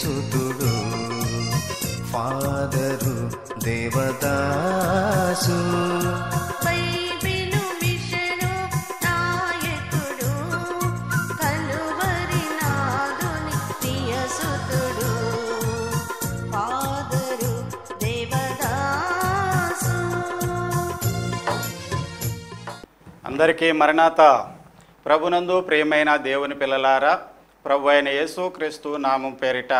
సుతుడు father Devadasu అందరికీ మరణాత ప్రభునందు ప్రియమైన దేవుని పిల్లలారా ప్రభు అయిన యేసుక్రీస్తు నామం పేరిట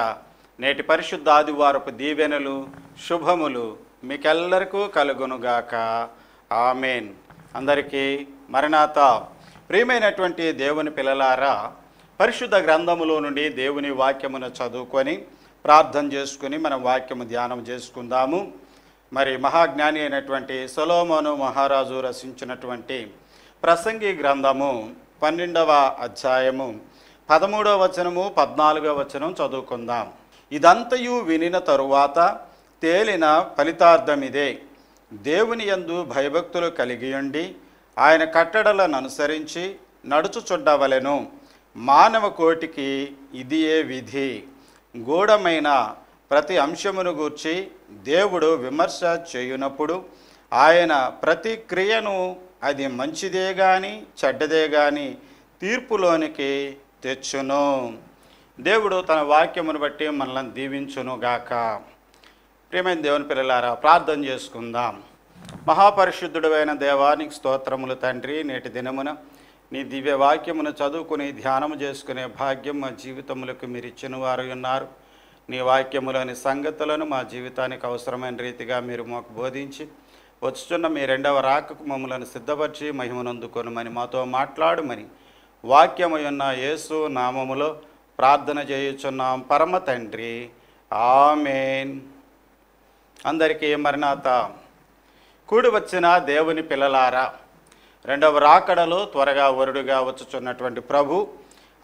నేటి పరిశుద్ధ ఆదివారపు దీవెనలు శుభములు మీకెల్లరికూ కలుగునుగాక ఆమెన్ అందరికీ మరణాత ప్రియమైనటువంటి దేవుని పిల్లలారా పరిశుద్ధ గ్రంథములో నుండి దేవుని వాక్యమును చదువుకొని ప్రార్థన చేసుకుని మనం వాక్యము ధ్యానం చేసుకుందాము మరి మహాజ్ఞాని అయినటువంటి సొలోమోను మహారాజు రచించినటువంటి ప్రసంగి గ్రంథము పన్నెండవ అధ్యాయము పదమూడో వచనము పద్నాలుగో వచనం చదువుకుందాం ఇదంతయు వినిన తరువాత తేలిన ఫలితార్థం ఇదే దేవుని యందు భయభక్తులు ఉండి ఆయన కట్టడలను అనుసరించి నడుచుచుండవలెను మానవ కోటికి ఇదియే విధి గూఢమైన ప్రతి అంశమును గూర్చి దేవుడు విమర్శ చేయునప్పుడు ఆయన ప్రతి క్రియను అది మంచిదే కానీ చెడ్డదే కానీ తీర్పులోనికి తెచ్చును దేవుడు తన వాక్యమును బట్టి మనల్ని దీవించును గాక ప్రేమైన దేవుని పిల్లలారా ప్రార్థన చేసుకుందాం మహాపరిశుద్ధుడైన దేవానికి స్తోత్రములు తండ్రి నేటి దినమున నీ దివ్య వాక్యమును చదువుకుని ధ్యానము చేసుకునే భాగ్యం మా జీవితములకు మీరు ఇచ్చిన వారు ఉన్నారు నీ వాక్యములోని సంగతులను మా జీవితానికి అవసరమైన రీతిగా మీరు మాకు బోధించి వచ్చుచున్న మీ రెండవ రాకకు మమ్మలను సిద్ధపరిచి మహిమనందుకొనమని మాతో మాట్లాడమని వాక్యమయున్న యేసు నామములో ప్రార్థన చేయుచున్నాం పరమ తండ్రి ఆమెన్ అందరికీ మరణాత కూడి వచ్చిన దేవుని పిల్లలారా రెండవ రాకడలో త్వరగా వరుడుగా వచ్చుచున్నటువంటి ప్రభు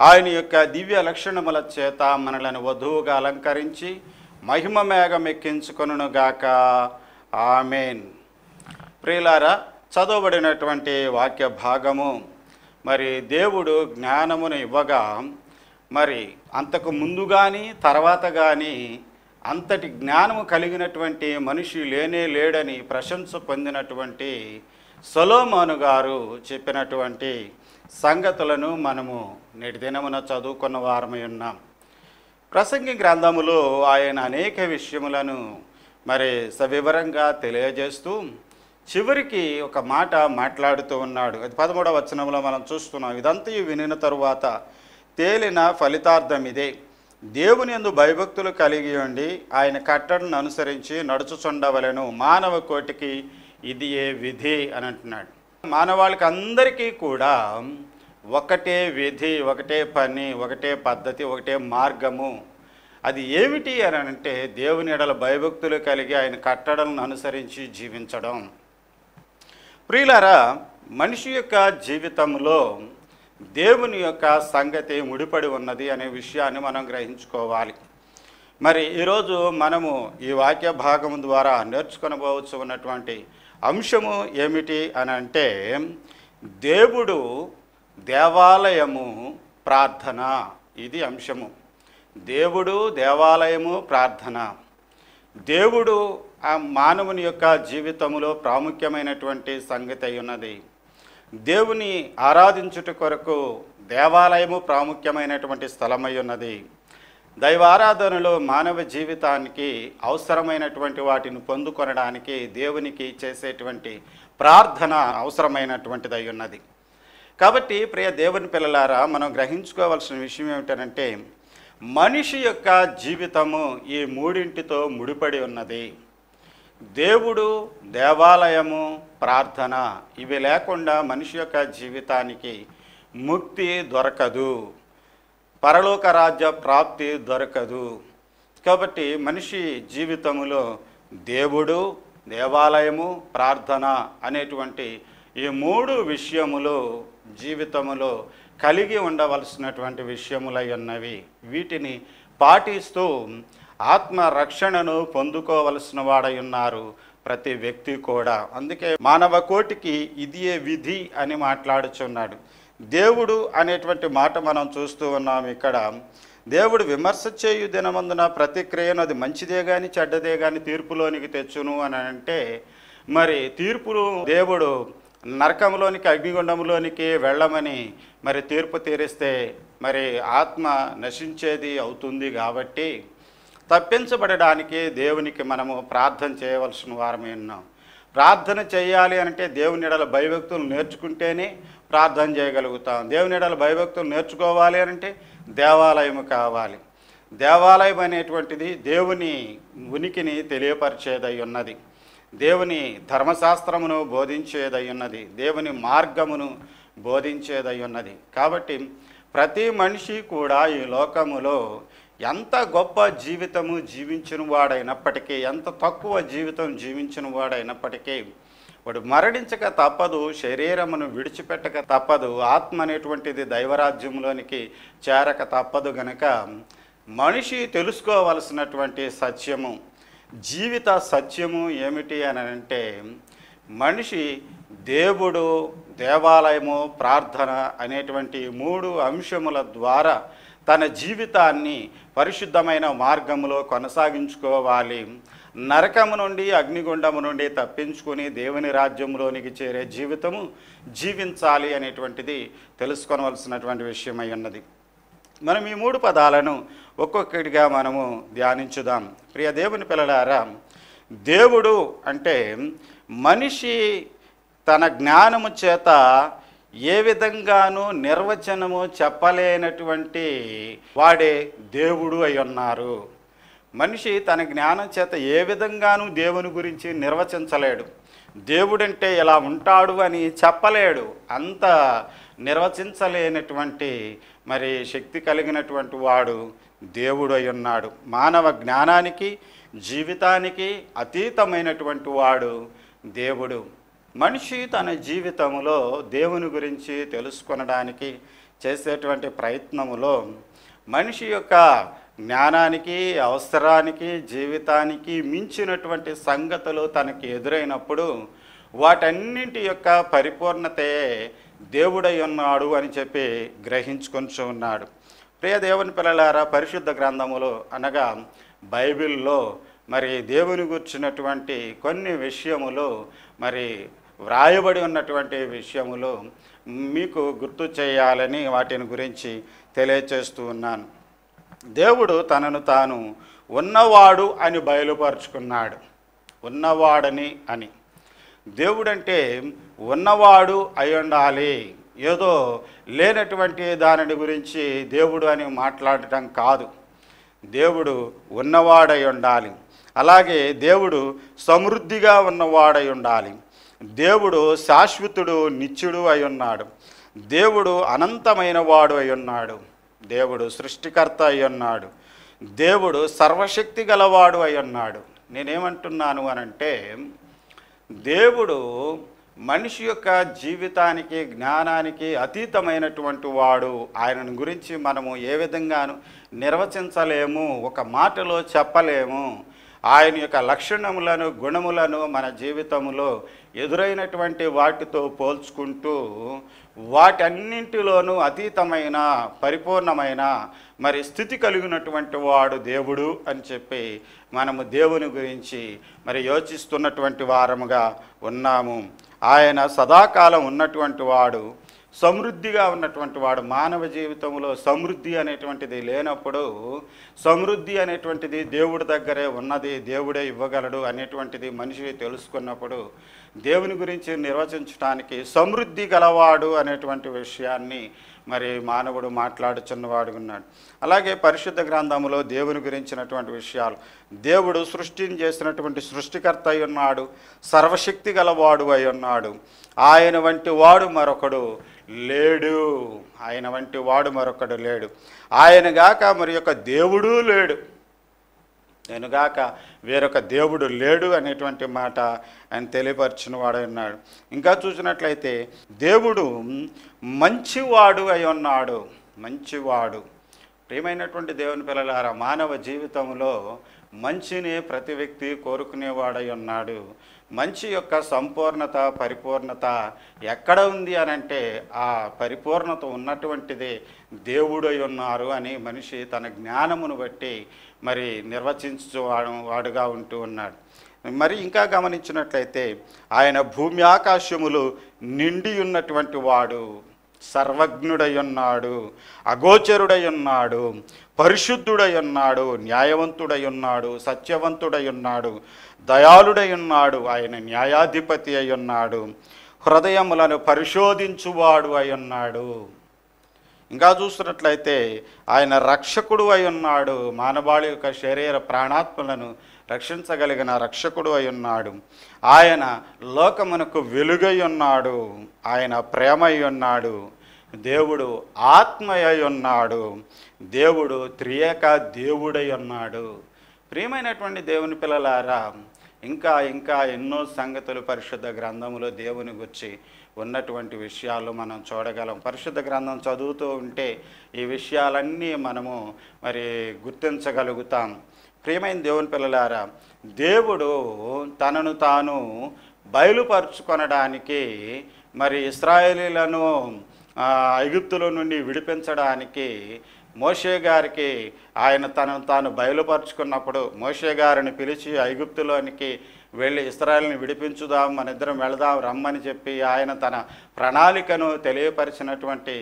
ఆయన యొక్క దివ్య లక్షణముల చేత మనలను వధువుగా అలంకరించి మహిమ మేఘం ఎక్కించుకొనుగాక ఆమెన్ ప్రియులారా చదవబడినటువంటి వాక్య భాగము మరి దేవుడు జ్ఞానమును ఇవ్వగా మరి అంతకు ముందు కానీ తర్వాత కానీ అంతటి జ్ఞానము కలిగినటువంటి మనిషి లేనే లేడని ప్రశంస పొందినటువంటి సొలోమాను గారు చెప్పినటువంటి సంగతులను మనము నేటి దినమున చదువుకున్న వారమై ఉన్నాం ప్రసంగి గ్రంథములో ఆయన అనేక విషయములను మరి సవివరంగా తెలియజేస్తూ చివరికి ఒక మాట మాట్లాడుతూ ఉన్నాడు అది పదమూడవ వచనంలో మనం చూస్తున్నాం ఇదంతా వినిన తరువాత తేలిన ఫలితార్థం ఇదే దేవుని ఎందు భయభక్తులు కలిగి ఉండి ఆయన కట్టడను అనుసరించి నడుచుచుండవలను మానవ కోటికి ఇది ఏ విధి అని అంటున్నాడు మానవాళికి అందరికీ కూడా ఒకటే విధి ఒకటే పని ఒకటే పద్ధతి ఒకటే మార్గము అది ఏమిటి అని అంటే దేవుని ఎడల భయభక్తులు కలిగి ఆయన కట్టడలను అనుసరించి జీవించడం ప్రియులారా మనిషి యొక్క జీవితంలో దేవుని యొక్క సంగతి ముడిపడి ఉన్నది అనే విషయాన్ని మనం గ్రహించుకోవాలి మరి ఈరోజు మనము ఈ వాక్య భాగం ద్వారా నేర్చుకునబోవచ్చు ఉన్నటువంటి అంశము ఏమిటి అని అంటే దేవుడు దేవాలయము ప్రార్థన ఇది అంశము దేవుడు దేవాలయము ప్రార్థన దేవుడు ఆ మానవుని యొక్క జీవితంలో ప్రాముఖ్యమైనటువంటి సంగతి అయి ఉన్నది దేవుని ఆరాధించుట కొరకు దేవాలయము ప్రాముఖ్యమైనటువంటి స్థలమై ఉన్నది దైవ ఆరాధనలో మానవ జీవితానికి అవసరమైనటువంటి వాటిని పొందుకొనడానికి దేవునికి చేసేటువంటి ప్రార్థన అవసరమైనటువంటిదై ఉన్నది కాబట్టి ప్రియ దేవుని పిల్లలారా మనం గ్రహించుకోవాల్సిన విషయం ఏమిటంటే మనిషి యొక్క జీవితము ఈ మూడింటితో ముడిపడి ఉన్నది దేవుడు దేవాలయము ప్రార్థన ఇవి లేకుండా మనిషి యొక్క జీవితానికి ముక్తి దొరకదు పరలోక రాజ్య ప్రాప్తి దొరకదు కాబట్టి మనిషి జీవితంలో దేవుడు దేవాలయము ప్రార్థన అనేటువంటి ఈ మూడు విషయములు జీవితములో కలిగి ఉండవలసినటువంటి విషయములై ఉన్నవి వీటిని పాటిస్తూ ఆత్మరక్షణను పొందుకోవలసిన వాడై ఉన్నారు ప్రతి వ్యక్తి కూడా అందుకే మానవ కోటికి ఇదియే విధి అని మాట్లాడుచున్నాడు దేవుడు అనేటువంటి మాట మనం చూస్తూ ఉన్నాం ఇక్కడ దేవుడు విమర్శ చేయు దినమందున ప్రతిక్రియను అది మంచిదే కానీ చెడ్డదే కానీ తీర్పులోనికి తెచ్చును అని అంటే మరి తీర్పులు దేవుడు నరకంలోనికి అగ్నిగుండంలోనికి వెళ్ళమని మరి తీర్పు తీరిస్తే మరి ఆత్మ నశించేది అవుతుంది కాబట్టి తప్పించబడడానికి దేవునికి మనము ప్రార్థన చేయవలసిన వారమే ఉన్నాం ప్రార్థన చేయాలి అంటే దేవుని ఎడల భయభక్తులు నేర్చుకుంటేనే ప్రార్థన చేయగలుగుతాం దేవుని ఎడల భయభక్తులు నేర్చుకోవాలి అంటే దేవాలయం కావాలి దేవాలయం అనేటువంటిది దేవుని ఉనికిని తెలియపరిచేదై ఉన్నది దేవుని ధర్మశాస్త్రమును బోధించేదై ఉన్నది దేవుని మార్గమును బోధించేదై ఉన్నది కాబట్టి ప్రతి మనిషి కూడా ఈ లోకములో ఎంత గొప్ప జీవితము జీవించిన వాడైనప్పటికీ ఎంత తక్కువ జీవితం జీవించిన వాడైనప్పటికీ వాడు మరణించక తప్పదు శరీరమును విడిచిపెట్టక తప్పదు ఆత్మ అనేటువంటిది దైవరాజ్యంలోనికి చేరక తప్పదు గనక మనిషి తెలుసుకోవలసినటువంటి సత్యము జీవిత సత్యము ఏమిటి అని అంటే మనిషి దేవుడు దేవాలయము ప్రార్థన అనేటువంటి మూడు అంశముల ద్వారా తన జీవితాన్ని పరిశుద్ధమైన మార్గంలో కొనసాగించుకోవాలి నరకము నుండి అగ్నిగుండము నుండి తప్పించుకుని దేవుని రాజ్యంలోనికి చేరే జీవితము జీవించాలి అనేటువంటిది తెలుసుకోవలసినటువంటి విషయమై ఉన్నది మనం ఈ మూడు పదాలను ఒక్కొక్కటిగా మనము ధ్యానించుదాం ప్రియ దేవుని పిల్లలారా దేవుడు అంటే మనిషి తన జ్ఞానము చేత ఏ విధంగానూ నిర్వచనము చెప్పలేనటువంటి వాడే దేవుడు అయి ఉన్నారు మనిషి తన జ్ఞానం చేత ఏ విధంగానూ దేవుని గురించి నిర్వచించలేడు దేవుడంటే ఇలా ఉంటాడు అని చెప్పలేడు అంత నిర్వచించలేనటువంటి మరి శక్తి కలిగినటువంటి వాడు దేవుడు అయి ఉన్నాడు మానవ జ్ఞానానికి జీవితానికి అతీతమైనటువంటి వాడు దేవుడు మనిషి తన జీవితంలో దేవుని గురించి తెలుసుకొనడానికి చేసేటువంటి ప్రయత్నములో మనిషి యొక్క జ్ఞానానికి అవసరానికి జీవితానికి మించినటువంటి సంగతులు తనకి ఎదురైనప్పుడు వాటన్నింటి యొక్క పరిపూర్ణతే దేవుడై ఉన్నాడు అని చెప్పి గ్రహించుకొని ఉన్నాడు ప్రియ దేవుని పిల్లలారా పరిశుద్ధ గ్రంథములో అనగా బైబిల్లో మరి దేవుని గుర్చినటువంటి కొన్ని విషయములు మరి వ్రాయబడి ఉన్నటువంటి విషయములు మీకు గుర్తు చేయాలని వాటిని గురించి తెలియచేస్తూ ఉన్నాను దేవుడు తనను తాను ఉన్నవాడు అని బయలుపరుచుకున్నాడు ఉన్నవాడని అని దేవుడంటే ఉన్నవాడు అయి ఉండాలి ఏదో లేనటువంటి దానిని గురించి దేవుడు అని మాట్లాడటం కాదు దేవుడు ఉన్నవాడై ఉండాలి అలాగే దేవుడు సమృద్ధిగా ఉన్నవాడై ఉండాలి దేవుడు శాశ్వతుడు నిత్యుడు అయి ఉన్నాడు దేవుడు అనంతమైన వాడు అయి ఉన్నాడు దేవుడు సృష్టికర్త అయి ఉన్నాడు దేవుడు సర్వశక్తి గలవాడు అయి ఉన్నాడు నేనేమంటున్నాను అనంటే దేవుడు మనిషి యొక్క జీవితానికి జ్ఞానానికి అతీతమైనటువంటి వాడు ఆయనను గురించి మనము ఏ విధంగాను నిర్వచించలేము ఒక మాటలో చెప్పలేము ఆయన యొక్క లక్షణములను గుణములను మన జీవితంలో ఎదురైనటువంటి వాటితో పోల్చుకుంటూ వాటన్నింటిలోనూ అతీతమైన పరిపూర్ణమైన మరి స్థితి కలిగినటువంటి వాడు దేవుడు అని చెప్పి మనము దేవుని గురించి మరి యోచిస్తున్నటువంటి వారముగా ఉన్నాము ఆయన సదాకాలం ఉన్నటువంటి వాడు సమృద్ధిగా ఉన్నటువంటి వాడు మానవ జీవితంలో సమృద్ధి అనేటువంటిది లేనప్పుడు సమృద్ధి అనేటువంటిది దేవుడి దగ్గరే ఉన్నది దేవుడే ఇవ్వగలడు అనేటువంటిది మనిషి తెలుసుకున్నప్పుడు దేవుని గురించి నిర్వచించడానికి సమృద్ధి గలవాడు అనేటువంటి విషయాన్ని మరి మానవుడు మాట్లాడుచున్నవాడు ఉన్నాడు అలాగే పరిశుద్ధ గ్రంథంలో దేవుని గురించినటువంటి విషయాలు దేవుడు సృష్టిని చేసినటువంటి సృష్టికర్త అయి ఉన్నాడు సర్వశక్తి గలవాడు అయి ఉన్నాడు ఆయన వంటి వాడు మరొకడు లేడు ఆయన వంటి వాడు మరొకడు లేడు ఆయనగాక మరి యొక్క దేవుడు లేడు నేనుగాక వేరొక దేవుడు లేడు అనేటువంటి మాట ఆయన తెలియపరిచిన వాడై ఉన్నాడు ఇంకా చూసినట్లయితే దేవుడు మంచివాడు అయి ఉన్నాడు మంచివాడు ప్రియమైనటువంటి దేవుని పిల్లలారా మానవ జీవితంలో మంచిని ప్రతి వ్యక్తి కోరుకునేవాడై ఉన్నాడు మంచి యొక్క సంపూర్ణత పరిపూర్ణత ఎక్కడ ఉంది అని అంటే ఆ పరిపూర్ణత ఉన్నటువంటిది దేవుడై ఉన్నారు అని మనిషి తన జ్ఞానమును బట్టి మరి నిర్వచించు వాడుగా ఉంటూ ఉన్నాడు మరి ఇంకా గమనించినట్లయితే ఆయన భూమి ఆకాశములు నిండి ఉన్నటువంటి వాడు సర్వజ్ఞుడయున్నాడు అగోచరుడయున్నాడు పరిశుద్ధుడయున్నాడు న్యాయవంతుడయున్నాడు సత్యవంతుడయున్నాడు దయాళుడయున్నాడు ఆయన న్యాయాధిపతి అయ్యున్నాడు హృదయములను పరిశోధించువాడు అయ్యున్నాడు ఇంకా చూస్తున్నట్లయితే ఆయన రక్షకుడు అయి ఉన్నాడు మానవాళి యొక్క శరీర ప్రాణాత్మలను రక్షించగలిగిన రక్షకుడు అయి ఉన్నాడు ఆయన లోకమునకు వెలుగై ఉన్నాడు ఆయన ప్రేమై ఉన్నాడు దేవుడు ఆత్మయై ఉన్నాడు దేవుడు త్రియేక దేవుడై ఉన్నాడు ప్రియమైనటువంటి దేవుని పిల్లలారా ఇంకా ఇంకా ఎన్నో సంగతులు పరిశుద్ధ గ్రంథములో దేవుని గుచ్చి ఉన్నటువంటి విషయాలు మనం చూడగలం పరిశుద్ధ గ్రంథం చదువుతూ ఉంటే ఈ విషయాలన్నీ మనము మరి గుర్తించగలుగుతాం ప్రియమైన దేవుని పిల్లలారా దేవుడు తనను తాను బయలుపరుచుకొనడానికి మరి ఇస్రాయేలీలను ఐగుప్తుల నుండి విడిపించడానికి మోషే గారికి ఆయన తనను తాను బయలుపరుచుకున్నప్పుడు మోషే గారిని పిలిచి ఐగుప్తులోనికి వెళ్ళి ఇస్రాయల్ని విడిపించుదాం మన ఇద్దరం వెళదాం రమ్మని చెప్పి ఆయన తన ప్రణాళికను తెలియపరిచినటువంటి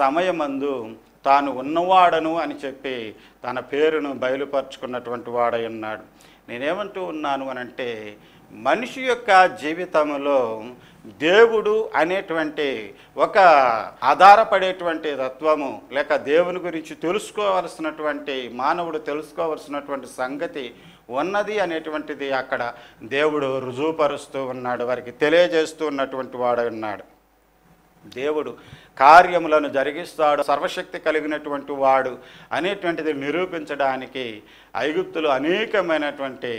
సమయమందు తాను ఉన్నవాడను అని చెప్పి తన పేరును బయలుపరుచుకున్నటువంటి వాడై ఉన్నాడు నేనేమంటూ ఉన్నాను అనంటే మనిషి యొక్క జీవితంలో దేవుడు అనేటువంటి ఒక ఆధారపడేటువంటి తత్వము లేక దేవుని గురించి తెలుసుకోవలసినటువంటి మానవుడు తెలుసుకోవలసినటువంటి సంగతి ఉన్నది అనేటువంటిది అక్కడ దేవుడు రుజువుపరుస్తూ ఉన్నాడు వారికి తెలియజేస్తూ ఉన్నటువంటి వాడు ఉన్నాడు దేవుడు కార్యములను జరిగిస్తాడు సర్వశక్తి కలిగినటువంటి వాడు అనేటువంటిది నిరూపించడానికి ఐగుప్తులు అనేకమైనటువంటి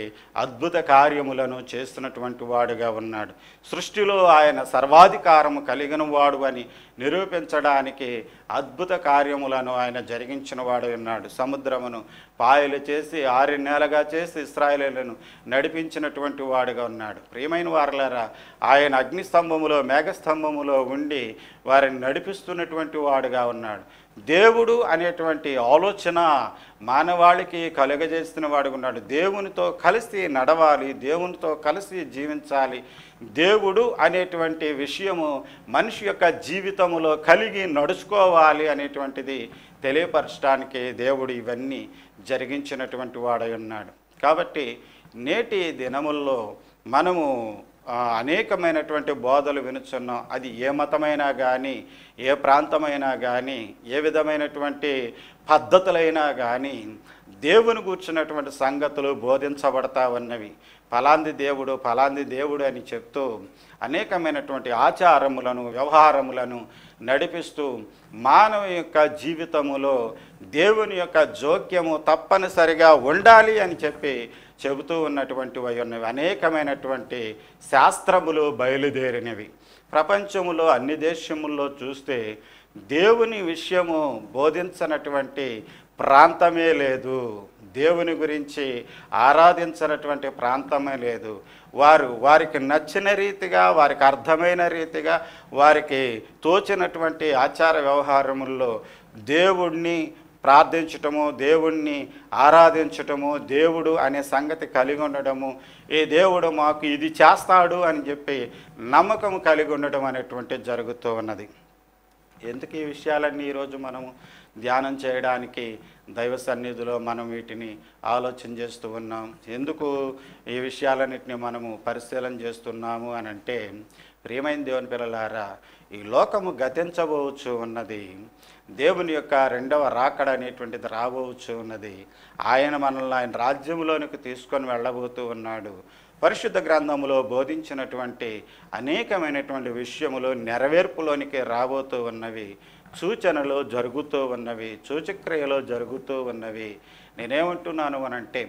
అద్భుత కార్యములను చేస్తున్నటువంటి వాడుగా ఉన్నాడు సృష్టిలో ఆయన సర్వాధికారము కలిగిన వాడు అని నిరూపించడానికి అద్భుత కార్యములను ఆయన జరిగించిన వాడు ఉన్నాడు సముద్రమును పాయలు చేసి ఆరు నెలలుగా చేసి ఇస్రాయలను నడిపించినటువంటి వాడుగా ఉన్నాడు ప్రియమైన వారలారా ఆయన అగ్నిస్తంభములో మేఘస్తంభములో ఉండి వారిని నడిపిస్తున్నటువంటి వాడుగా ఉన్నాడు దేవుడు అనేటువంటి ఆలోచన మానవాళికి కలుగజేసిన వాడు ఉన్నాడు దేవునితో కలిసి నడవాలి దేవునితో కలిసి జీవించాలి దేవుడు అనేటువంటి విషయము మనిషి యొక్క జీవితంలో కలిగి నడుచుకోవాలి అనేటువంటిది తెలియపరచడానికి దేవుడు ఇవన్నీ జరిగించినటువంటి వాడై ఉన్నాడు కాబట్టి నేటి దినముల్లో మనము అనేకమైనటువంటి బోధలు వినుచున్నాం అది ఏ మతమైనా కానీ ఏ ప్రాంతమైనా కానీ ఏ విధమైనటువంటి పద్ధతులైనా కానీ దేవుని కూర్చున్నటువంటి సంగతులు బోధించబడతా ఉన్నవి ఫలాంది దేవుడు ఫలాంది దేవుడు అని చెప్తూ అనేకమైనటువంటి ఆచారములను వ్యవహారములను నడిపిస్తూ మానవ యొక్క జీవితములో దేవుని యొక్క జోక్యము తప్పనిసరిగా ఉండాలి అని చెప్పి చెబుతూ ఉన్నటువంటివి ఉన్నవి అనేకమైనటువంటి శాస్త్రములు బయలుదేరినవి ప్రపంచములో అన్ని దేశముల్లో చూస్తే దేవుని విషయము బోధించినటువంటి ప్రాంతమే లేదు దేవుని గురించి ఆరాధించినటువంటి ప్రాంతమే లేదు వారు వారికి నచ్చిన రీతిగా వారికి అర్థమైన రీతిగా వారికి తోచినటువంటి ఆచార వ్యవహారముల్లో దేవుణ్ణి ప్రార్థించటము దేవుణ్ణి ఆరాధించటము దేవుడు అనే సంగతి కలిగి ఉండటము ఈ దేవుడు మాకు ఇది చేస్తాడు అని చెప్పి నమ్మకం కలిగి ఉండటం అనేటువంటిది జరుగుతూ ఉన్నది ఎందుకు ఈ విషయాలన్నీ ఈరోజు మనము ధ్యానం చేయడానికి దైవ సన్నిధిలో మనం వీటిని ఆలోచన చేస్తూ ఉన్నాం ఎందుకు ఈ విషయాలన్నింటినీ మనము పరిశీలన చేస్తున్నాము అని అంటే ప్రియమైన దేవుని పిల్లలారా ఈ లోకము గతించబోవచ్చు ఉన్నది దేవుని యొక్క రెండవ రాకడ అనేటువంటిది రాబోవచ్చు ఉన్నది ఆయన మనల్ని ఆయన రాజ్యంలోనికి తీసుకొని వెళ్ళబోతూ ఉన్నాడు పరిశుద్ధ గ్రంథములో బోధించినటువంటి అనేకమైనటువంటి విషయములు నెరవేర్పులోనికి రాబోతూ ఉన్నవి సూచనలో జరుగుతూ ఉన్నవి సూచక్రియలో జరుగుతూ ఉన్నవి నేనేమంటున్నాను అనంటే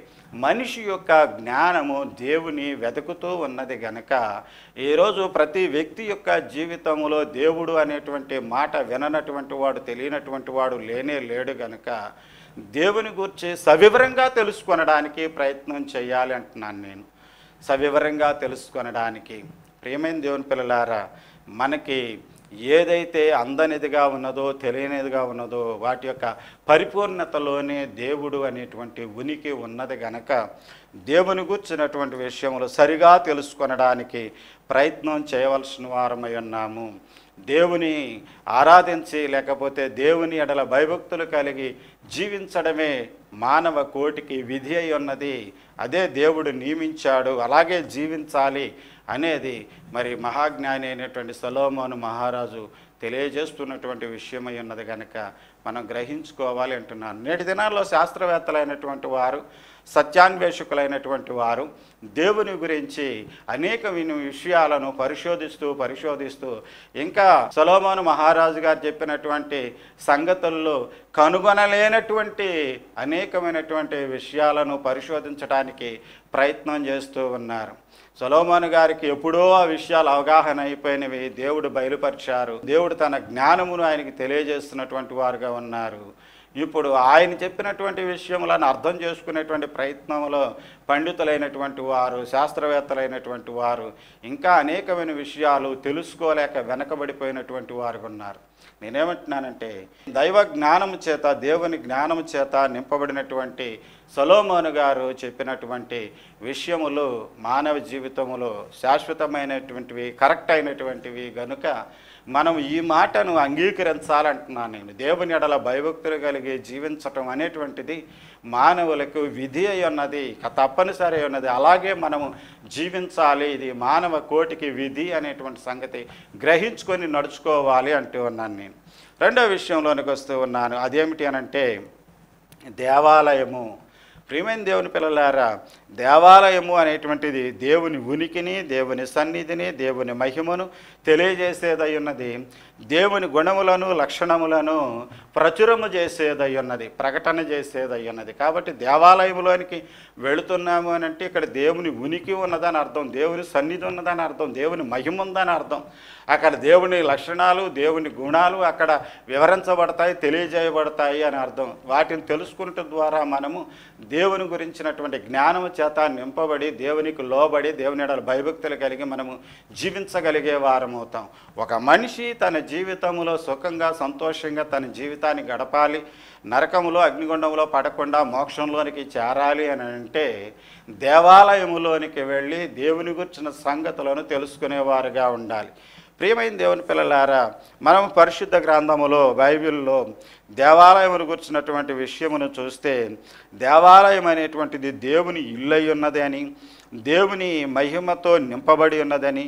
మనిషి యొక్క జ్ఞానము దేవుని వెతుకుతూ ఉన్నది గనక ఈరోజు ప్రతి వ్యక్తి యొక్క జీవితంలో దేవుడు అనేటువంటి మాట విననటువంటి వాడు తెలియనటువంటి వాడు లేనే లేడు గనక దేవుని గురించి సవివరంగా తెలుసుకొనడానికి ప్రయత్నం చేయాలి అంటున్నాను నేను సవివరంగా తెలుసుకొనడానికి ప్రియమైన దేవుని పిల్లలారా మనకి ఏదైతే అందనిదిగా ఉన్నదో తెలియనిదిగా ఉన్నదో వాటి యొక్క పరిపూర్ణతలోనే దేవుడు అనేటువంటి ఉనికి ఉన్నది గనక దేవుని గుర్చినటువంటి విషయంలో సరిగా తెలుసుకొనడానికి ప్రయత్నం చేయవలసిన వారమై ఉన్నాము దేవుని ఆరాధించి లేకపోతే దేవుని ఎడల భయభక్తులు కలిగి జీవించడమే మానవ కోటికి విధి అయి ఉన్నది అదే దేవుడు నియమించాడు అలాగే జీవించాలి అనేది మరి మహాజ్ఞాని అయినటువంటి సలోమోను మహారాజు తెలియజేస్తున్నటువంటి విషయమై ఉన్నది కనుక మనం గ్రహించుకోవాలి అంటున్నాను నేటి దినాల్లో శాస్త్రవేత్తలైనటువంటి వారు సత్యాన్వేషకులైనటువంటి వారు దేవుని గురించి అనేక విషయాలను పరిశోధిస్తూ పరిశోధిస్తూ ఇంకా సొలోమోను మహారాజు గారు చెప్పినటువంటి సంగతుల్లో కనుగొనలేనటువంటి అనేకమైనటువంటి విషయాలను పరిశోధించడానికి ప్రయత్నం చేస్తూ ఉన్నారు సొలోమోను గారికి ఎప్పుడో ఆ విషయాలు అవగాహన అయిపోయినవి దేవుడు బయలుపరిచారు దేవుడు తన జ్ఞానమును ఆయనకి తెలియజేస్తున్నటువంటి వారుగా ఉన్నారు ఇప్పుడు ఆయన చెప్పినటువంటి విషయములను అర్థం చేసుకునేటువంటి ప్రయత్నంలో పండితులైనటువంటి వారు శాస్త్రవేత్తలైనటువంటి వారు ఇంకా అనేకమైన విషయాలు తెలుసుకోలేక వెనకబడిపోయినటువంటి వారు ఉన్నారు నేనేమంటున్నానంటే దైవ జ్ఞానము చేత దేవుని జ్ఞానము చేత నింపబడినటువంటి సొలోమోను గారు చెప్పినటువంటి విషయములు మానవ జీవితములో శాశ్వతమైనటువంటివి కరెక్ట్ అయినటువంటివి గనుక మనం ఈ మాటను అంగీకరించాలంటున్నాను నేను దేవుని ఎడల భయభక్తులు కలిగి జీవించటం అనేటువంటిది మానవులకు విధి అయి ఉన్నది తప్పనిసరి ఉన్నది అలాగే మనము జీవించాలి ఇది మానవ కోటికి విధి అనేటువంటి సంగతి గ్రహించుకొని నడుచుకోవాలి అంటూ ఉన్నాను నేను రెండో విషయంలోనికి వస్తూ ఉన్నాను అదేమిటి అనంటే దేవాలయము ప్రేమైన దేవుని పిల్లలారా దేవాలయము అనేటువంటిది దేవుని ఉనికిని దేవుని సన్నిధిని దేవుని మహిమను తెలియజేసేదై ఉన్నది దేవుని గుణములను లక్షణములను ప్రచురము చేసేదై ఉన్నది ప్రకటన చేసేదై ఉన్నది కాబట్టి దేవాలయంలోనికి వెళుతున్నాము అని అంటే ఇక్కడ దేవుని ఉనికి ఉన్నదని అర్థం దేవుని సన్నిధి ఉన్నదని అర్థం దేవుని మహిమ ఉందని అర్థం అక్కడ దేవుని లక్షణాలు దేవుని గుణాలు అక్కడ వివరించబడతాయి తెలియజేయబడతాయి అని అర్థం వాటిని తెలుసుకున్నట్టు ద్వారా మనము దేవుని గురించినటువంటి జ్ఞానము చేత నింపబడి దేవునికి లోబడి దేవుని ఎడల భయభక్తులు కలిగి మనము జీవించగలిగే వారమవుతాం ఒక మనిషి తన జీవితంలో సుఖంగా సంతోషంగా తన జీవితాన్ని గడపాలి నరకములో అగ్నిగుండంలో పడకుండా మోక్షంలోనికి చేరాలి అని అంటే దేవాలయములోనికి వెళ్ళి దేవుని గుర్చిన సంగతులను తెలుసుకునేవారుగా ఉండాలి ప్రియమైన దేవుని పిల్లలారా మనం పరిశుద్ధ గ్రంథములో బైబిల్లో దేవాలయం కూర్చున్నటువంటి విషయమును చూస్తే దేవాలయం అనేటువంటిది దేవుని ఇల్లై ఉన్నది అని దేవుని మహిమతో నింపబడి ఉన్నదని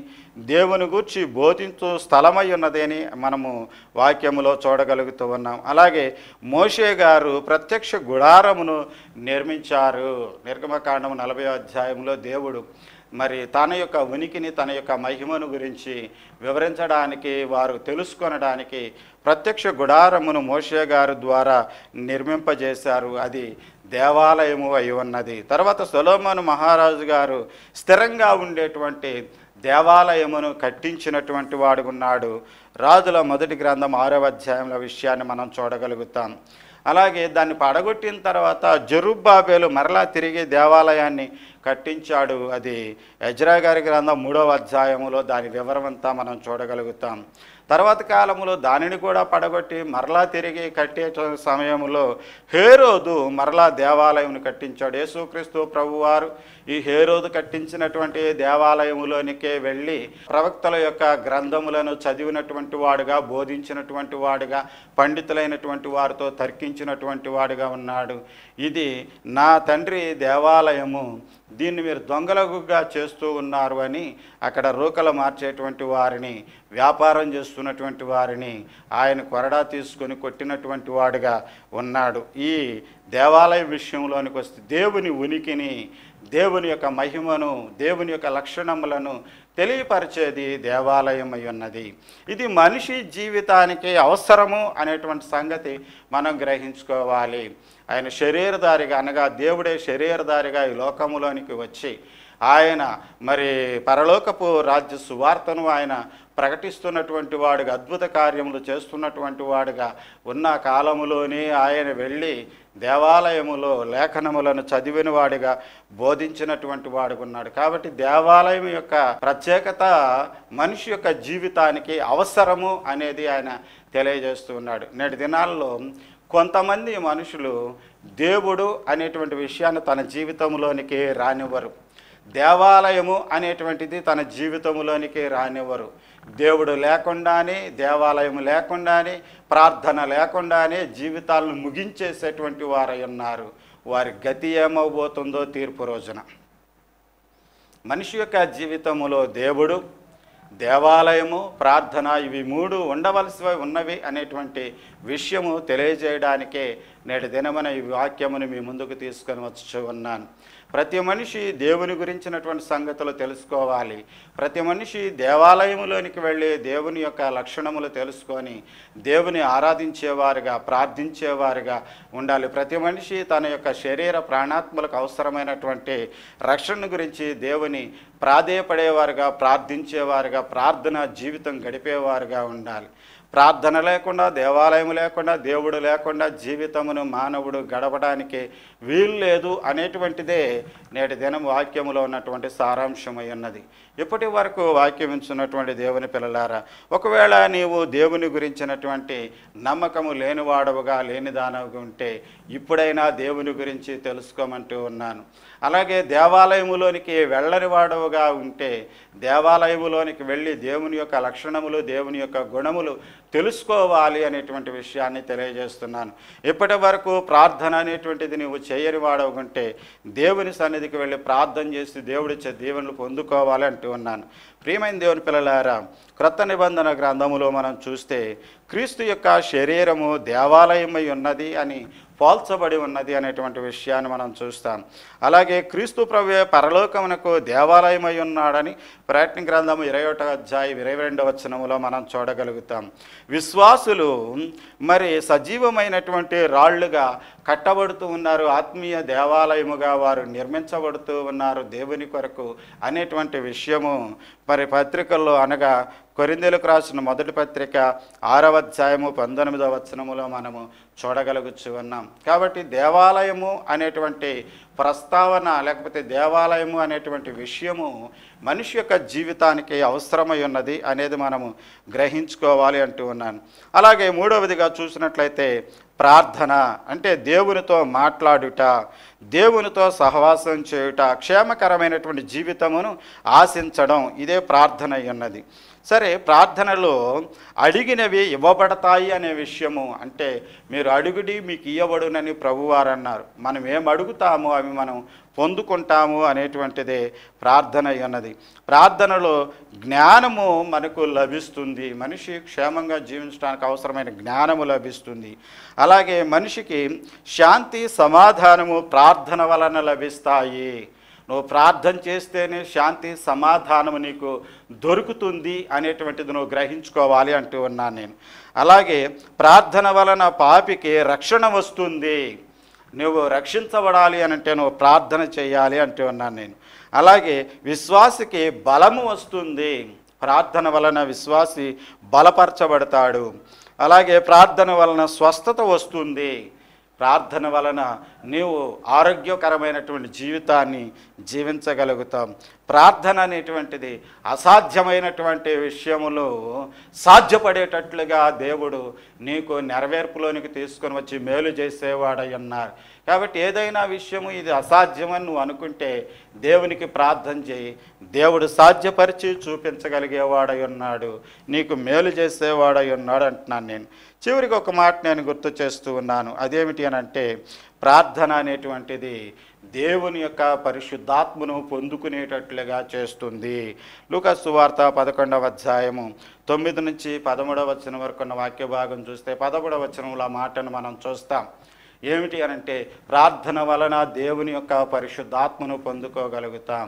దేవుని గూర్చి బోధించు స్థలమై ఉన్నది అని మనము వాక్యములో చూడగలుగుతూ ఉన్నాం అలాగే మోషే గారు ప్రత్యక్ష గుడారమును నిర్మించారు నిర్గమకాండము నలభై అధ్యాయంలో దేవుడు మరి తన యొక్క ఉనికిని తన యొక్క మహిమను గురించి వివరించడానికి వారు తెలుసుకొనడానికి ప్రత్యక్ష గుడారమును మోషే గారు ద్వారా నిర్మింపజేశారు అది దేవాలయము అయి ఉన్నది తర్వాత సొలోమను మహారాజు గారు స్థిరంగా ఉండేటువంటి దేవాలయమును కట్టించినటువంటి వాడు ఉన్నాడు రాజుల మొదటి గ్రంథం ఆరవ అధ్యాయముల విషయాన్ని మనం చూడగలుగుతాం అలాగే దాన్ని పడగొట్టిన తర్వాత జరుబ్బాబేలు మరలా తిరిగి దేవాలయాన్ని కట్టించాడు అది యజ్రా గారి గ్రంథం మూడవ అధ్యాయములో దాని వివరమంతా మనం చూడగలుగుతాం తర్వాత కాలంలో దానిని కూడా పడగొట్టి మరలా తిరిగి కట్టే సమయంలో హేరోదు మరలా దేవాలయం కట్టించాడు యేసుక్రీస్తు ప్రభువారు ఈ హేరోదు కట్టించినటువంటి దేవాలయములోనికే వెళ్ళి ప్రవక్తల యొక్క గ్రంథములను చదివినటువంటి వాడుగా బోధించినటువంటి వాడుగా పండితులైనటువంటి వారితో తర్కించినటువంటి వాడుగా ఉన్నాడు ఇది నా తండ్రి దేవాలయము దీన్ని మీరు దొంగలగుగా చేస్తూ ఉన్నారు అని అక్కడ రూకలు మార్చేటువంటి వారిని వ్యాపారం చేస్తున్నటువంటి వారిని ఆయన కొరడా తీసుకొని కొట్టినటువంటి వాడుగా ఉన్నాడు ఈ దేవాలయ విషయంలోనికి వస్తే దేవుని ఉనికిని దేవుని యొక్క మహిమను దేవుని యొక్క లక్షణములను తెలియపరిచేది దేవాలయం అయి ఉన్నది ఇది మనిషి జీవితానికి అవసరము అనేటువంటి సంగతి మనం గ్రహించుకోవాలి ఆయన శరీరధారిగా అనగా దేవుడే శరీరధారిగా ఈ లోకములోనికి వచ్చి ఆయన మరి పరలోకపు రాజ్య సువార్తను ఆయన ప్రకటిస్తున్నటువంటి వాడుగా అద్భుత కార్యములు చేస్తున్నటువంటి వాడుగా ఉన్న కాలములోనే ఆయన వెళ్ళి దేవాలయములో లేఖనములను చదివిన వాడిగా బోధించినటువంటి వాడుగా ఉన్నాడు కాబట్టి దేవాలయం యొక్క ప్రత్యేకత మనిషి యొక్క జీవితానికి అవసరము అనేది ఆయన తెలియజేస్తూ ఉన్నాడు నేటి దినాల్లో కొంతమంది మనుషులు దేవుడు అనేటువంటి విషయాన్ని తన జీవితంలోనికి రానివ్వరు దేవాలయము అనేటువంటిది తన జీవితంలోనికి రానివ్వరు దేవుడు లేకుండానే దేవాలయం లేకుండానే ప్రార్థన లేకుండానే జీవితాలను ముగించేసేటువంటి వారై ఉన్నారు వారి గతి ఏమవబోతుందో తీర్పు రోజున మనిషి యొక్క జీవితంలో దేవుడు దేవాలయము ప్రార్థన ఇవి మూడు ఉండవలసి ఉన్నవి అనేటువంటి విషయము తెలియజేయడానికే నేటి దినమున ఈ వాక్యమును మీ ముందుకు తీసుకొని వచ్చి ఉన్నాను ప్రతి మనిషి దేవుని గురించినటువంటి సంగతులు తెలుసుకోవాలి ప్రతి మనిషి దేవాలయంలోనికి వెళ్ళి దేవుని యొక్క లక్షణములు తెలుసుకొని దేవుని ఆరాధించేవారుగా ప్రార్థించేవారుగా ఉండాలి ప్రతి మనిషి తన యొక్క శరీర ప్రాణాత్మలకు అవసరమైనటువంటి రక్షణ గురించి దేవుని ప్రాధేయపడేవారుగా ప్రార్థించేవారుగా ప్రార్థన జీవితం గడిపేవారుగా ఉండాలి ప్రార్థన లేకుండా దేవాలయం లేకుండా దేవుడు లేకుండా జీవితమును మానవుడు గడపడానికి వీలు లేదు అనేటువంటిదే నేటి దినం వాక్యములో ఉన్నటువంటి సారాంశమై ఉన్నది ఇప్పటి వరకు వాక్యం ఇచ్చినటువంటి దేవుని పిల్లలారా ఒకవేళ నీవు దేవుని గురించినటువంటి నమ్మకము లేనివాడవుగా లేనిదానవుగా ఉంటే ఇప్పుడైనా దేవుని గురించి తెలుసుకోమంటూ ఉన్నాను అలాగే దేవాలయములోనికి వెళ్ళని వాడవుగా ఉంటే దేవాలయములోనికి వెళ్ళి దేవుని యొక్క లక్షణములు దేవుని యొక్క గుణములు తెలుసుకోవాలి అనేటువంటి విషయాన్ని తెలియజేస్తున్నాను ఇప్పటి వరకు ప్రార్థన అనేటువంటిది నువ్వు చేయని వాడవుకుంటే దేవుని సన్నిధికి వెళ్ళి ప్రార్థన చేసి దేవుడిచ్చే దీవెనలు పొందుకోవాలి అంటూ ఉన్నాను ప్రియమైన దేవుని పిల్లలారా క్రొత్త నిబంధన గ్రంథములో మనం చూస్తే క్రీస్తు యొక్క శరీరము దేవాలయమై ఉన్నది అని పోల్చబడి ఉన్నది అనేటువంటి విషయాన్ని మనం చూస్తాం అలాగే క్రీస్తు ప్రభు పరలోకమునకు దేవాలయమై ఉన్నాడని ప్రయత్న గ్రంథము ఇరవై ఒకటో అధ్యాయ ఇరవై రెండవ వచనములో మనం చూడగలుగుతాం విశ్వాసులు మరి సజీవమైనటువంటి రాళ్లుగా కట్టబడుతూ ఉన్నారు ఆత్మీయ దేవాలయముగా వారు నిర్మించబడుతూ ఉన్నారు దేవుని కొరకు అనేటువంటి విషయము మరి పత్రికల్లో అనగా కొరిందెలకు రాసిన మొదటి పత్రిక ఆరవ అధ్యాయము పంతొమ్మిదవ వచనములో మనము చూడగలుగుచు ఉన్నాం కాబట్టి దేవాలయము అనేటువంటి ప్రస్తావన లేకపోతే దేవాలయము అనేటువంటి విషయము మనిషి యొక్క జీవితానికి అవసరమై ఉన్నది అనేది మనము గ్రహించుకోవాలి అంటూ ఉన్నాను అలాగే మూడవదిగా చూసినట్లయితే ప్రార్థన అంటే దేవునితో మాట్లాడుట దేవునితో సహవాసం చేయుట క్షేమకరమైనటువంటి జీవితమును ఆశించడం ఇదే ప్రార్థన ఉన్నది సరే ప్రార్థనలో అడిగినవి ఇవ్వబడతాయి అనే విషయము అంటే మీరు అడుగుడి మీకు ఇవ్వబడునని ప్రభువారు అన్నారు మనం ఏం అడుగుతామో అవి మనం పొందుకుంటాము అనేటువంటిదే ప్రార్థన అన్నది ప్రార్థనలో జ్ఞానము మనకు లభిస్తుంది మనిషి క్షేమంగా జీవించడానికి అవసరమైన జ్ఞానము లభిస్తుంది అలాగే మనిషికి శాంతి సమాధానము ప్రార్థన వలన లభిస్తాయి నువ్వు ప్రార్థన చేస్తేనే శాంతి సమాధానం నీకు దొరుకుతుంది అనేటువంటిది నువ్వు గ్రహించుకోవాలి అంటూ ఉన్నాను నేను అలాగే ప్రార్థన వలన పాపికి రక్షణ వస్తుంది నువ్వు రక్షించబడాలి అని అంటే నువ్వు ప్రార్థన చేయాలి అంటూ ఉన్నాను నేను అలాగే విశ్వాసికి బలము వస్తుంది ప్రార్థన వలన విశ్వాసి బలపరచబడతాడు అలాగే ప్రార్థన వలన స్వస్థత వస్తుంది ప్రార్థన వలన నీవు ఆరోగ్యకరమైనటువంటి జీవితాన్ని జీవించగలుగుతాం ప్రార్థన అనేటువంటిది అసాధ్యమైనటువంటి విషయములు సాధ్యపడేటట్లుగా దేవుడు నీకు నెరవేర్పులోనికి తీసుకొని వచ్చి మేలు చేసేవాడై ఉన్నారు కాబట్టి ఏదైనా విషయము ఇది అసాధ్యమని నువ్వు అనుకుంటే దేవునికి ప్రార్థన చేయి దేవుడు సాధ్యపరిచి చూపించగలిగేవాడై ఉన్నాడు నీకు మేలు చేసేవాడై ఉన్నాడు అంటున్నాను నేను చివరికి ఒక మాట నేను గుర్తు చేస్తూ ఉన్నాను అదేమిటి అని అంటే ప్రార్థన అనేటువంటిది దేవుని యొక్క పరిశుద్ధాత్మను పొందుకునేటట్లుగా చేస్తుంది లూకస్సు వార్త పదకొండవ అధ్యాయము తొమ్మిది నుంచి పదమూడవ వచనం వరకు ఉన్న వాక్య భాగం చూస్తే పదమూడవ వచనంలో మాటను మనం చూస్తాం ఏమిటి అనంటే ప్రార్థన వలన దేవుని యొక్క పరిశుద్ధాత్మను పొందుకోగలుగుతాం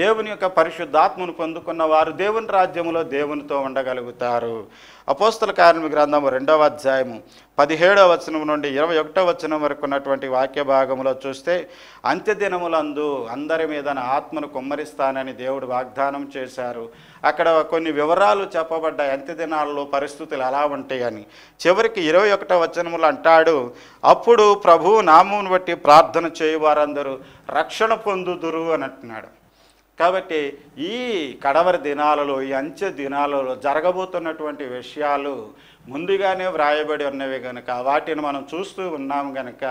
దేవుని యొక్క పరిశుద్ధాత్మను పొందుకున్న వారు దేవుని రాజ్యంలో దేవునితో ఉండగలుగుతారు అపోస్తల కార్మిక గ్రంథము రెండవ అధ్యాయము పదిహేడవ వచనం నుండి ఇరవై ఒకటో వచనం వరకు ఉన్నటువంటి వాక్య భాగంలో చూస్తే అంత్యదినములందు అందరి మీద ఆత్మను కుమ్మరిస్తానని దేవుడు వాగ్దానం చేశారు అక్కడ కొన్ని వివరాలు చెప్పబడ్డాయి అంత్యదినాల్లో పరిస్థితులు ఎలా ఉంటాయని చివరికి ఇరవై ఒకటో వచనములు అంటాడు అప్పుడు ప్రభువు నామంను బట్టి ప్రార్థన చేయు వారందరూ రక్షణ పొందుదురు అని అంటున్నాడు కాబట్టి ఈ కడవరి దినాలలో ఈ అంచె దినాలలో జరగబోతున్నటువంటి విషయాలు ముందుగానే వ్రాయబడి ఉన్నవి కనుక వాటిని మనం చూస్తూ ఉన్నాం కనుక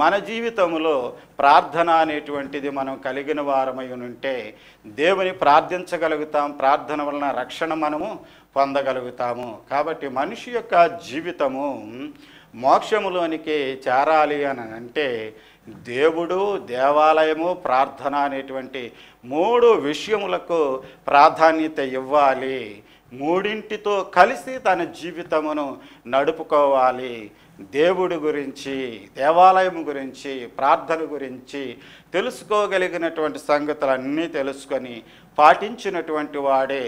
మన జీవితంలో ప్రార్థన అనేటువంటిది మనం కలిగిన వారమై ఉంటే దేవుని ప్రార్థించగలుగుతాం ప్రార్థన వలన రక్షణ మనము పొందగలుగుతాము కాబట్టి మనిషి యొక్క జీవితము మోక్షములోనికి చేరాలి అని అంటే దేవుడు దేవాలయము ప్రార్థన అనేటువంటి మూడు విషయములకు ప్రాధాన్యత ఇవ్వాలి మూడింటితో కలిసి తన జీవితమును నడుపుకోవాలి దేవుడి గురించి దేవాలయం గురించి ప్రార్థన గురించి తెలుసుకోగలిగినటువంటి సంగతులన్నీ తెలుసుకొని పాటించినటువంటి వాడే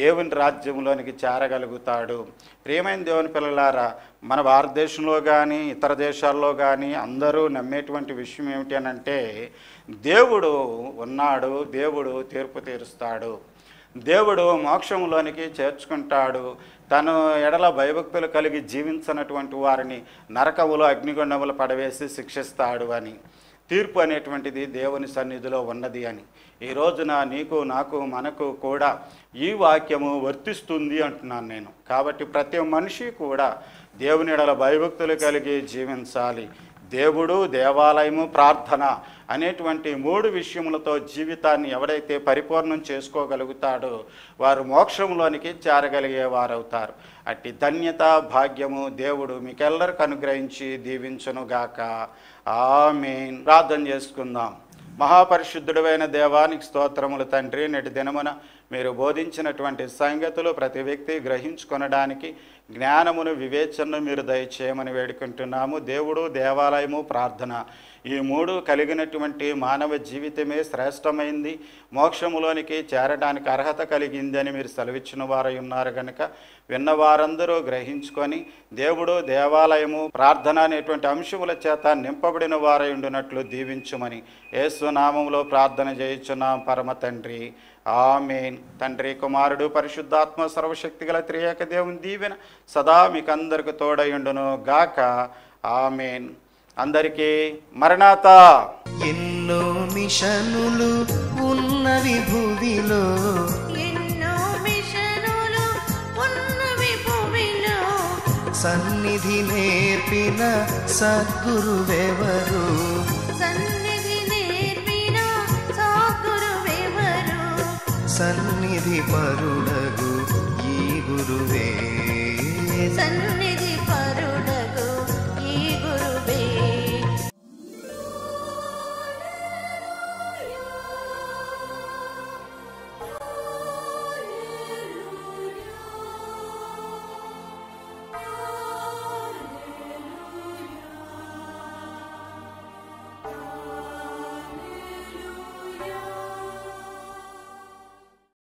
దేవుని రాజ్యంలోనికి చేరగలుగుతాడు ప్రియమైన దేవుని పిల్లలారా మన భారతదేశంలో కానీ ఇతర దేశాల్లో కానీ అందరూ నమ్మేటువంటి విషయం ఏమిటి అంటే దేవుడు ఉన్నాడు దేవుడు తీర్పు తీరుస్తాడు దేవుడు మోక్షంలోనికి చేర్చుకుంటాడు తను ఎడల భయభక్తులు కలిగి జీవించినటువంటి వారిని నరకములు అగ్నిగుండములు పడవేసి శిక్షిస్తాడు అని తీర్పు అనేటువంటిది దేవుని సన్నిధిలో ఉన్నది అని ఈ రోజున నీకు నాకు మనకు కూడా ఈ వాక్యము వర్తిస్తుంది అంటున్నాను నేను కాబట్టి ప్రతి మనిషి కూడా దేవుని ఎడల భయభక్తులు కలిగి జీవించాలి దేవుడు దేవాలయము ప్రార్థన అనేటువంటి మూడు విషయములతో జీవితాన్ని ఎవడైతే పరిపూర్ణం చేసుకోగలుగుతాడో వారు మోక్షంలోనికి చేరగలిగే వారవుతారు అట్టి ధన్యత భాగ్యము దేవుడు మీకెల్లరికి అనుగ్రహించి దీవించునుగాక ఆమెన్ ప్రార్థన చేసుకుందాం మహాపరిశుద్ధుడైన దేవానికి స్తోత్రములు తండ్రి నేటి దినమున మీరు బోధించినటువంటి సంగతులు ప్రతి వ్యక్తి గ్రహించుకొనడానికి జ్ఞానమును వివేచనను మీరు దయచేయమని వేడుకుంటున్నాము దేవుడు దేవాలయము ప్రార్థన ఈ మూడు కలిగినటువంటి మానవ జీవితమే శ్రేష్టమైంది మోక్షములోనికి చేరడానికి అర్హత కలిగింది అని మీరు సెలవిచ్చిన వారై ఉన్నారు కనుక విన్నవారందరూ గ్రహించుకొని దేవుడు దేవాలయము ప్రార్థన అనేటువంటి అంశముల చేత నింపబడిన వారై ఉండినట్లు దీవించుమని ఏసునామంలో ప్రార్థన చేయించున్నాం పరమ తండ్రి ఆమెన్ తండ్రి కుమారుడు పరిశుద్ధాత్మ సర్వశక్తి గల త్రియేక దేవుని దీవెన సదా మీకందరికి తోడయుండును గాక ఆమెన్ అందరికీ మరణాత ఎన్నో మిషనులు ఉన్నవి భూమిలో ఎన్నో మిషనులు ఉన్నవి భూమిలో సన్నిధి నేర్పిన సద్గురువెవరు సన్నిధి నేర్పిన సద్గురువెవరు సన్నిధి పరుడగు ఈ గురువే ಸನ್ನ